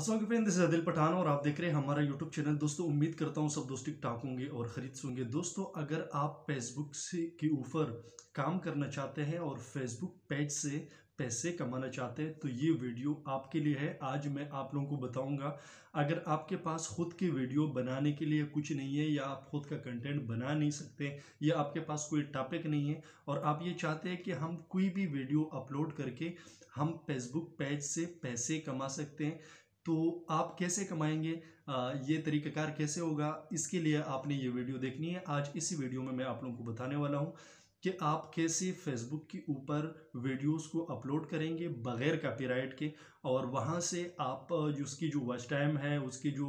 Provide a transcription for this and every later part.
के friend this Adil Pathan और आप देख रहे हैं हमारा यूट्यूब चैनल दोस्तों उम्मीद करता हूँ सब दोस्त ठीक ठाक होंगे और ख़रीद सूंगे दोस्तों अगर आप फेसबुक से के ऊपर काम करना चाहते हैं और फेसबुक पेज से पैसे कमाना चाहते हैं तो ये वीडियो आपके लिए है आज मैं आप लोगों को बताऊंगा अगर आपके पास खुद की वीडियो बनाने के लिए कुछ नहीं है या आप खुद का कंटेंट बना नहीं सकते या आपके पास कोई टॉपिक नहीं है और आप ये चाहते हैं कि हम कोई भी वीडियो अपलोड करके हम फेसबुक पेज से पैसे कमा सकते हैं तो आप कैसे कमाएंगे ये तरीकाकार कैसे होगा इसके लिए आपने ये वीडियो देखनी है आज इसी वीडियो में मैं आप लोगों को बताने वाला हूँ कि आप कैसे फेसबुक के ऊपर वीडियोस को अपलोड करेंगे बगैर कॉपीराइट के और वहाँ से आप उसकी जो वॉच टाइम है उसकी जो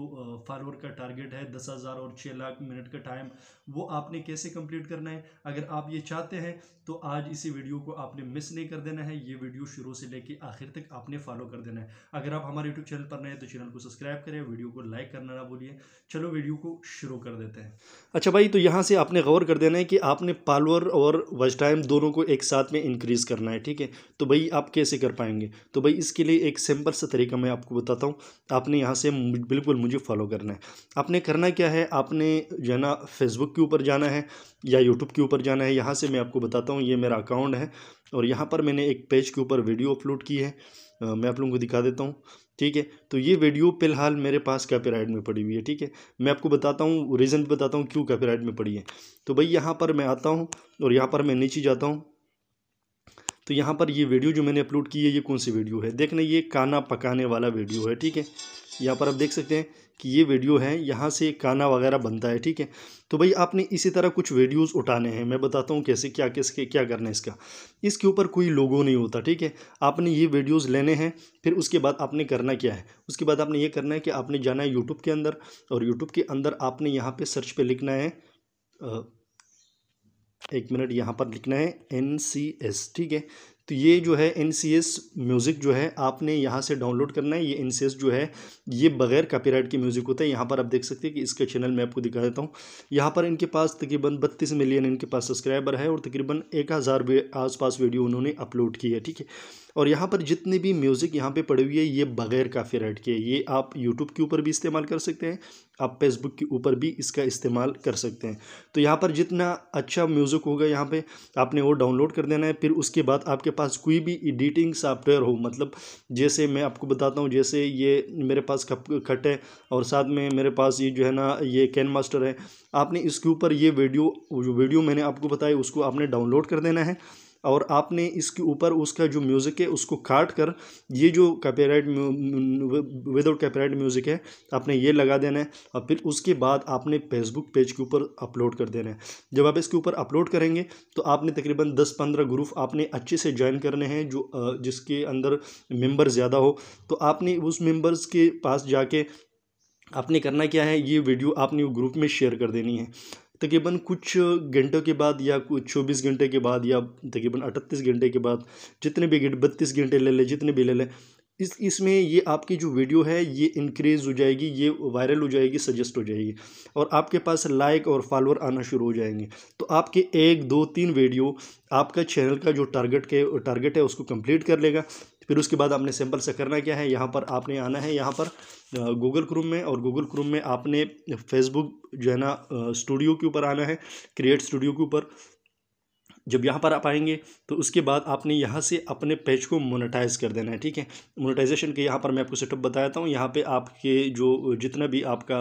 फॉलोअर का टारगेट है दस हज़ार और छः लाख मिनट का टाइम वो आपने कैसे कंप्लीट करना है अगर आप ये चाहते हैं तो आज इसी वीडियो को आपने मिस नहीं कर देना है ये वीडियो शुरू से लेकर आखिर तक आपने फॉलो कर देना है अगर आप हमारे यूट्यूब चैनल पर नए तो चैनल को सब्सक्राइब करें वीडियो को लाइक करना ना भूलिए चलो वीडियो को शुरू कर देते हैं अच्छा भाई तो यहाँ से आपने गौर कर देना है कि आपने फॉलोअर और वॉच टाइम दोनों को एक साथ में इंक्रीज़ करना है ठीक है तो भाई आप कैसे कर पाएंगे तो भाई इसके लिए एक सिंपल सा तरीका मैं आपको बताता हूँ आपने यहाँ से बिल्कुल मुझे फॉलो करना है आपने करना क्या है आपने जो है ना फेसबुक के ऊपर जाना है या यूट्यूब के ऊपर जाना है यहाँ से मैं आपको बताता हूँ ये मेरा अकाउंट है और यहाँ पर मैंने एक पेज के ऊपर वीडियो अपलोड की है मैं आप लोगों को दिखा देता हूँ ठीक है तो ये वीडियो फिलहाल मेरे पास कॉपीराइट में पड़ी हुई है ठीक है मैं आपको बताता हूँ रीज़न बताता हूँ क्यों कॉपीराइट में पड़ी है तो भाई यहाँ पर मैं आता हूँ और यहाँ पर मैं नीचे जाता हूँ तो यहाँ पर ये वीडियो जो मैंने अपलोड की है ये कौन सी वीडियो है देखना ये काना पकाने वाला वीडियो है ठीक है यहाँ पर आप देख सकते हैं कि ये वीडियो है यहाँ से काना वगैरह बनता है ठीक है तो भाई आपने इसी तरह कुछ वीडियोस उठाने हैं मैं बताता हूँ कैसे क्या किसके क्या करना है इसका इसके ऊपर कोई लोगो नहीं होता ठीक है आपने ये वीडियोस लेने हैं फिर उसके बाद आपने करना क्या है उसके बाद आपने ये करना है कि आपने जाना है यूट्यूब के अंदर और यूट्यूब के अंदर आपने यहाँ पर सर्च पर लिखना है एक मिनट यहाँ पर लिखना है एन सी एस ठीक है तो ये जो है एन सी एस म्यूज़िक जो है आपने यहाँ से डाउनलोड करना है ये एन सी एस जो है ये बगैर कॉपीराइट के म्यूज़िक होता है यहाँ पर आप देख सकते हैं कि इसका चैनल मैं आपको दिखा देता हूँ यहाँ पर इनके पास तकरीबन बत्तीस मिलियन इनके पास सब्सक्राइबर है और तकरीबन एक हज़ार आसपास वीडियो उन्होंने अपलोड की है ठीक है और यहाँ पर जितनी भी म्यूज़िक यहाँ पे पड़ी हुई है ये बग़ैर काफी राइट के ये आप यूट्यूब के ऊपर भी इस्तेमाल कर सकते हैं आप फेसबुक के ऊपर भी इसका इस्तेमाल कर सकते हैं तो यहाँ पर जितना अच्छा म्यूज़िक होगा यहाँ पे आपने वो डाउनलोड कर देना है फिर उसके बाद आपके पास कोई भी एडिटिंग सॉफ्टवेयर हो मतलब जैसे मैं आपको बताता हूँ जैसे ये मेरे पास खट है और साथ में मेरे पास ये जो है ना ये कैन मास्टर है आपने इसके ऊपर ये वीडियो जो वीडियो मैंने आपको बताया उसको आपने डाउनलोड कर देना है और आपने इसके ऊपर उसका जो म्यूज़िक है उसको काट कर ये जो कैपेराइट विदाउट कैपेराइट म्यूज़िक है आपने ये लगा देना है और फिर उसके बाद आपने फेसबुक पेज के ऊपर अपलोड कर देना है जब आप इसके ऊपर अपलोड करेंगे तो आपने तकरीबन दस पंद्रह ग्रुप आपने अच्छे से ज्वाइन करने हैं जो जिसके अंदर मेम्बर ज़्यादा हो तो आपने उस मेम्बर्स के पास जाके आपने करना क्या है ये वीडियो आपने ग्रुप में शेयर कर देनी है तकरीबन कुछ घंटों के बाद या कुछ चौबीस घंटे के बाद या तकरीबन अठतीस घंटे के बाद जितने भी घंटे बत्तीस घंटे ले लें जितने भी ले लें इस इसमें ये आपकी जो वीडियो है ये इंक्रीज़ हो जाएगी ये वायरल हो जाएगी सजेस्ट हो जाएगी और आपके पास लाइक और फॉलोअर आना शुरू हो जाएंगे तो आपके एक दो तीन वीडियो आपका चैनल का जो टारगेट के टारगेट है उसको कंप्लीट कर लेगा फिर उसके बाद आपने सिंपल से करना क्या है यहाँ पर आपने आना है यहाँ पर गूगल क्रूम में और गूगल क्रूम में आपने फेसबुक जो है ना स्टूडियो के ऊपर आना है क्रिएट स्टूडियो के ऊपर जब यहाँ पर आप आएंगे तो उसके बाद आपने यहाँ से अपने पेज को मोनेटाइज कर देना है ठीक है मोनेटाइजेशन के यहाँ पर मैं आपको सेटअप बताता हूँ यहाँ पे आपके जो जितना भी आपका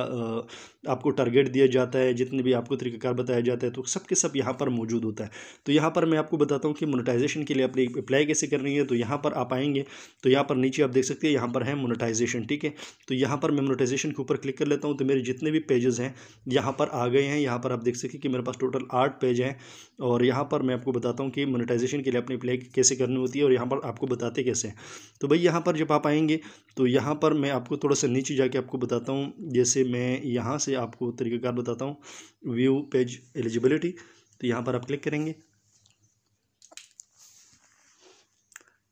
आपको टारगेट दिया जाता है जितने भी आपको तरीक़ाकार बताया जाता है तो सब के सब यहाँ पर मौजूद होता है तो यहाँ पर मैं आपको बताता हूँ कि मोनेटाइजेशन के लिए अपने अप्लाई कैसे करनी है तो यहाँ पर आप आएंगे तो यहाँ पर नीचे आप देख सकते हैं यहाँ पर है मोनेटाइजेशन ठीक है तो यहाँ पर मैं मोनेटाइजेशन के ऊपर क्लिक कर लेता हूँ तो मेरे जितने भी पेजेज़ हैं यहाँ पर आ गए हैं यहाँ पर आप देख सकते कि मेरे पास टोटल आठ पेज हैं और यहाँ पर मैं आपको बताता हूँ कि मोनेटाइजेशन के लिए अपनी प्ले कैसे करनी होती है और यहाँ पर आपको बताते कैसे हैं तो भाई यहाँ पर जब आप आएंगे तो यहाँ पर मैं आपको थोड़ा सा नीचे जाके आपको बताता हूँ जैसे मैं यहाँ से आपको तरीक़ाकार बताता हूँ व्यू पेज एलिजिबिलिटी तो यहाँ पर आप क्लिक करेंगे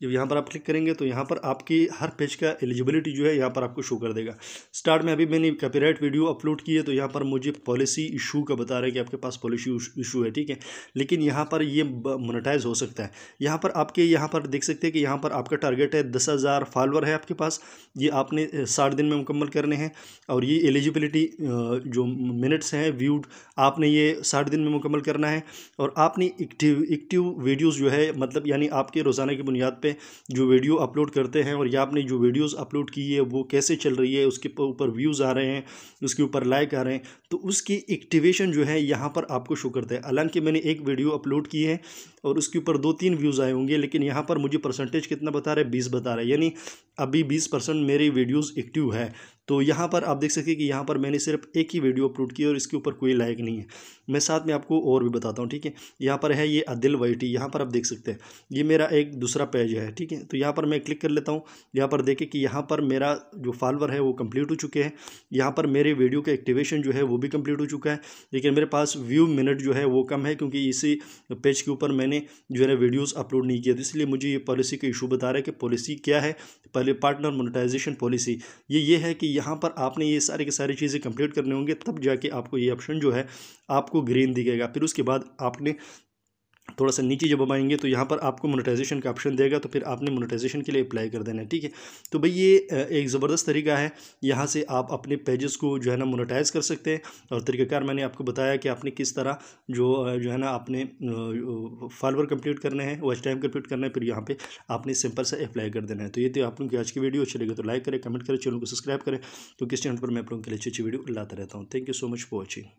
जब यहाँ पर आप क्लिक करेंगे तो यहाँ पर आपकी हर पेज का एलिजिबिलिटी जो है यहाँ पर आपको शो कर देगा स्टार्ट में अभी मैंने कॉपीराइट वीडियो अपलोड की है तो यहाँ पर मुझे पॉलिसी इशू का बता रहा है कि आपके पास पॉलिसी इशू है ठीक है लेकिन यहाँ पर ये मोनेटाइज हो सकता है यहाँ पर आपके यहाँ पर देख सकते हैं कि यहाँ पर आपका टारगेट है दस हज़ार फॉलोअर है आपके पास ये आपने साठ दिन में मुकम्मल करने हैं और ये एलिजिबिलिटी जो मिनट्स हैं व्यूड आपने ये साठ दिन में मुकम्मल करना है और आपने एक्टिव एक्टिव वीडियोज़ जो है मतलब यानी आपके रोज़ाना की बुनियाद पे जो वीडियो अपलोड करते हैं और या आपने जो वीडियोस अपलोड की है वो कैसे चल रही है उसके ऊपर व्यूज़ आ रहे हैं उसके ऊपर लाइक आ रहे हैं तो उसकी एक्टिवेशन जो है यहाँ पर आपको शो करता है हालांकि मैंने एक वीडियो अपलोड की है और उसके ऊपर दो तीन व्यूज़ आए होंगे लेकिन यहाँ पर मुझे परसेंटेज कितना बता रहा है बीस बता रहा है यानी अभी बीस परसेंट मेरी वीडियोज़ एक्टिव है तो यहाँ पर आप देख सकते हैं कि यहाँ पर मैंने सिर्फ एक ही वीडियो अपलोड की और इसके ऊपर कोई लाइक नहीं है मैं साथ में आपको और भी बताता हूँ ठीक है यहाँ पर है ये अदिल वाइटी यहाँ पर आप देख सकते हैं ये मेरा एक दूसरा पेज है ठीक है तो यहाँ पर मैं क्लिक कर लेता हूँ यहाँ पर देखें कि यहाँ पर मेरा जो फॉलोअर है वो कम्प्लीट हो चुके हैं यहाँ पर मेरे वीडियो का एक्टिवेशन जो है वो भी कम्प्लीट हो चुका है लेकिन मेरे पास व्यू मिनट जो है वो कम है क्योंकि इसी पेज के ऊपर मैंने जो है ना वीडियोज़ अपलोड नहीं किया तो इसलिए मुझे ये पॉलिसी का इशू बता रहा है कि पॉलिसी क्या है पहले पार्टनर मोनिटाइजेशन पॉलिसी ये ये है कि यहाँ पर आपने ये सारे के सारी चीज़ें कंप्लीट करने होंगे तब जाके आपको ये ऑप्शन जो है आपको ग्रीन दिखेगा फिर उसके बाद आपने थोड़ा सा नीचे जब हम आएंगे तो यहाँ पर आपको मोनेटाइजेशन का ऑप्शन देगा तो फिर आपने मोनेटाइजेशन के लिए अप्लाई कर देना है ठीक है तो भाई ये एक ज़बरदस्त तरीका है यहाँ से आप अपने पेजेस को जो है ना मोनेटाइज कर सकते हैं और तरीक़ाकार मैंने आपको बताया कि आपने किस तरह जो जो है ना आपने फॉलोअर कंप्लीट करने हैं वॉच टाइम कम्प्लीट करना है फिर यहाँ पर आपने सिंपल से अप्लाई कर देना है तो ये तो आप लोगों की आज की वीडियो अच्छी लगे तो लाइक करें कमेंट करें चैनल को सब्सक्राइब करें तो किस चैनल पर मैं आप लोगों के लिए अच्छी अच्छी वीडियो लाता रहता हूँ thank you so much for watching